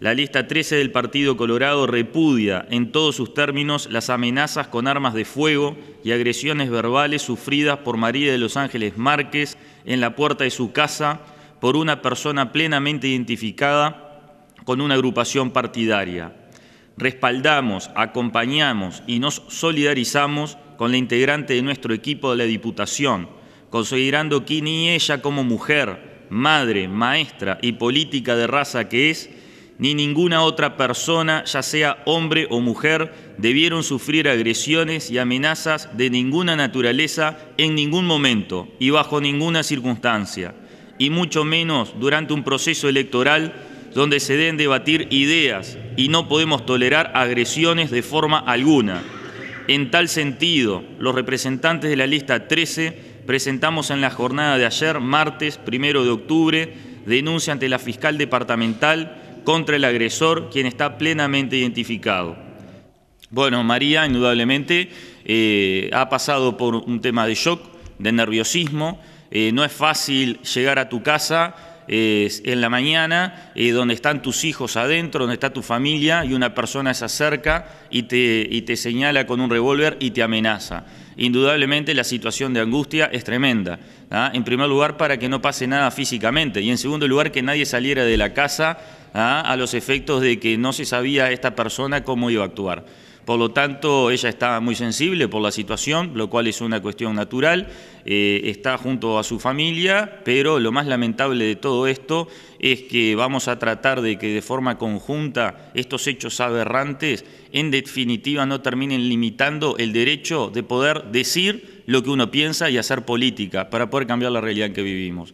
La lista 13 del Partido Colorado repudia en todos sus términos las amenazas con armas de fuego y agresiones verbales sufridas por María de los Ángeles Márquez en la puerta de su casa por una persona plenamente identificada con una agrupación partidaria. Respaldamos, acompañamos y nos solidarizamos con la integrante de nuestro equipo de la Diputación, considerando que ni ella como mujer, madre, maestra y política de raza que es, ni ninguna otra persona, ya sea hombre o mujer, debieron sufrir agresiones y amenazas de ninguna naturaleza en ningún momento y bajo ninguna circunstancia, y mucho menos durante un proceso electoral donde se deben debatir ideas y no podemos tolerar agresiones de forma alguna. En tal sentido, los representantes de la lista 13 presentamos en la jornada de ayer, martes 1 de octubre, denuncia ante la fiscal departamental contra el agresor, quien está plenamente identificado. Bueno, María indudablemente eh, ha pasado por un tema de shock, de nerviosismo, eh, no es fácil llegar a tu casa eh, en la mañana, donde están tus hijos adentro, donde está tu familia, y una persona se acerca y te, te señala con un revólver y te amenaza. Indudablemente la situación de angustia es tremenda. ¿ah? En primer lugar, para que no pase nada físicamente, y en segundo lugar, que nadie saliera de la casa ¿ah? a los efectos de que no se sabía esta persona cómo iba a actuar. Por lo tanto, ella estaba muy sensible por la situación, lo cual es una cuestión natural. Eh, está junto a su familia, pero lo más lamentable de todo esto es que vamos a tratar de que de forma conjunta estos hechos aberrantes, en definitiva, no terminen limitando el derecho de poder decir lo que uno piensa y hacer política para poder cambiar la realidad en que vivimos.